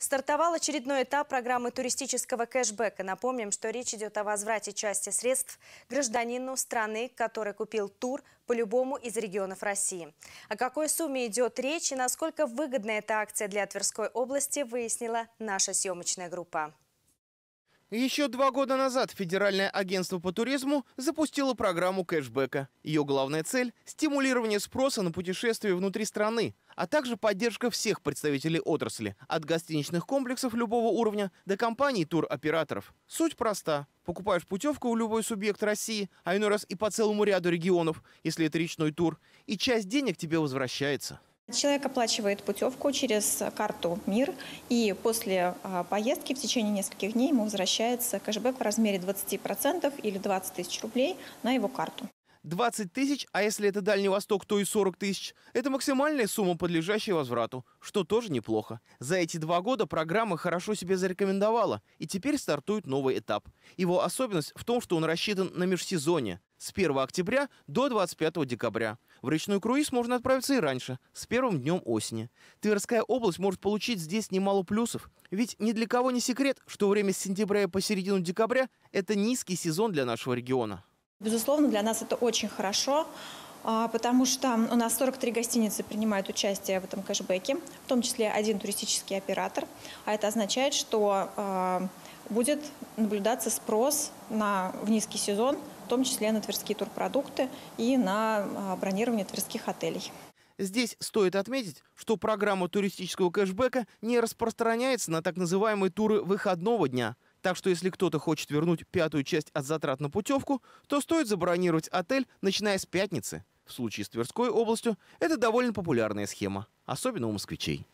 Стартовал очередной этап программы туристического кэшбэка. Напомним, что речь идет о возврате части средств гражданину страны, который купил тур по любому из регионов России. О какой сумме идет речь и насколько выгодна эта акция для Тверской области, выяснила наша съемочная группа. Еще два года назад Федеральное агентство по туризму запустило программу кэшбэка. Ее главная цель – стимулирование спроса на путешествия внутри страны, а также поддержка всех представителей отрасли, от гостиничных комплексов любого уровня до компаний туроператоров. Суть проста. Покупаешь путевку в любой субъект России, а иной раз и по целому ряду регионов, если это речной тур, и часть денег тебе возвращается. Человек оплачивает путевку через карту МИР, и после а, поездки в течение нескольких дней ему возвращается кэшбэк в размере 20% или 20 тысяч рублей на его карту. 20 тысяч, а если это Дальний Восток, то и 40 тысяч. Это максимальная сумма, подлежащая возврату, что тоже неплохо. За эти два года программа хорошо себе зарекомендовала, и теперь стартует новый этап. Его особенность в том, что он рассчитан на межсезонье с 1 октября до 25 декабря. В речной круиз можно отправиться и раньше, с первым днем осени. Тверская область может получить здесь немало плюсов. Ведь ни для кого не секрет, что время с сентября по середину декабря – это низкий сезон для нашего региона. Безусловно, для нас это очень хорошо, а, потому что у нас 43 гостиницы принимают участие в этом кэшбэке, в том числе один туристический оператор. А это означает, что а, будет наблюдаться спрос на, в низкий сезон – в том числе на тверские турпродукты и на а, бронирование тверских отелей. Здесь стоит отметить, что программа туристического кэшбэка не распространяется на так называемые туры выходного дня. Так что если кто-то хочет вернуть пятую часть от затрат на путевку, то стоит забронировать отель, начиная с пятницы. В случае с Тверской областью это довольно популярная схема, особенно у москвичей.